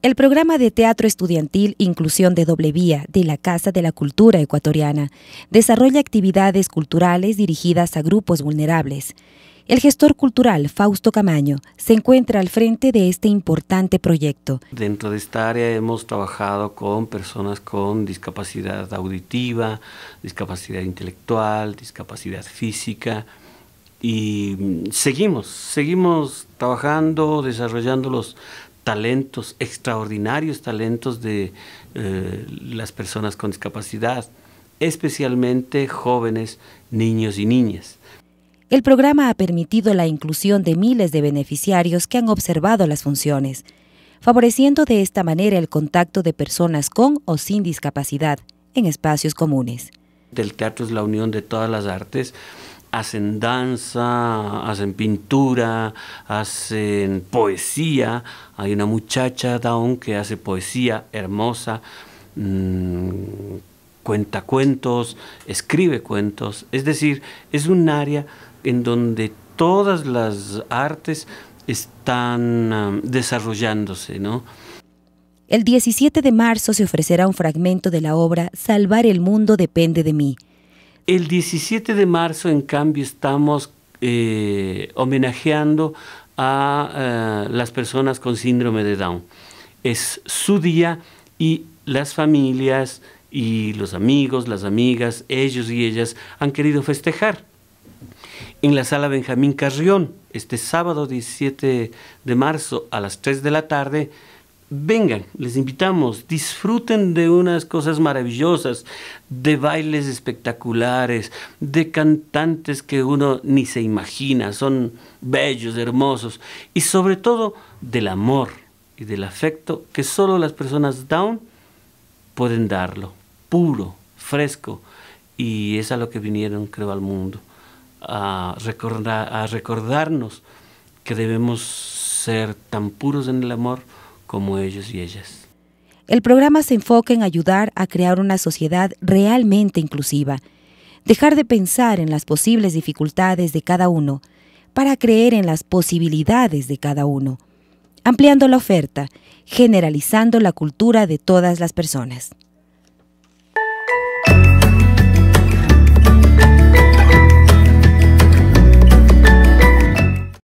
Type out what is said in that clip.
El programa de teatro estudiantil Inclusión de Doble Vía de la Casa de la Cultura Ecuatoriana desarrolla actividades culturales dirigidas a grupos vulnerables. El gestor cultural Fausto Camaño se encuentra al frente de este importante proyecto. Dentro de esta área hemos trabajado con personas con discapacidad auditiva, discapacidad intelectual, discapacidad física y mm, seguimos, seguimos trabajando, desarrollando los talentos, extraordinarios talentos de eh, las personas con discapacidad, especialmente jóvenes, niños y niñas. El programa ha permitido la inclusión de miles de beneficiarios que han observado las funciones, favoreciendo de esta manera el contacto de personas con o sin discapacidad en espacios comunes. El teatro es la unión de todas las artes hacen danza, hacen pintura, hacen poesía. Hay una muchacha Dawn, que hace poesía hermosa, mm, cuenta cuentos, escribe cuentos. Es decir, es un área en donde todas las artes están um, desarrollándose, El 17 de marzo se ofrecerá un fragmento de la obra Salvar el mundo depende de mí, el 17 de marzo, en cambio, estamos eh, homenajeando a eh, las personas con síndrome de Down. Es su día y las familias y los amigos, las amigas, ellos y ellas han querido festejar. En la sala Benjamín Carrión, este sábado 17 de marzo a las 3 de la tarde, vengan, les invitamos, disfruten de unas cosas maravillosas, de bailes espectaculares, de cantantes que uno ni se imagina, son bellos, hermosos, y sobre todo del amor y del afecto que solo las personas down pueden darlo, puro, fresco, y es a lo que vinieron, creo, al mundo, a, a recordarnos que debemos ser tan puros en el amor, como ellos y ellas. El programa se enfoca en ayudar a crear una sociedad realmente inclusiva, dejar de pensar en las posibles dificultades de cada uno para creer en las posibilidades de cada uno, ampliando la oferta, generalizando la cultura de todas las personas.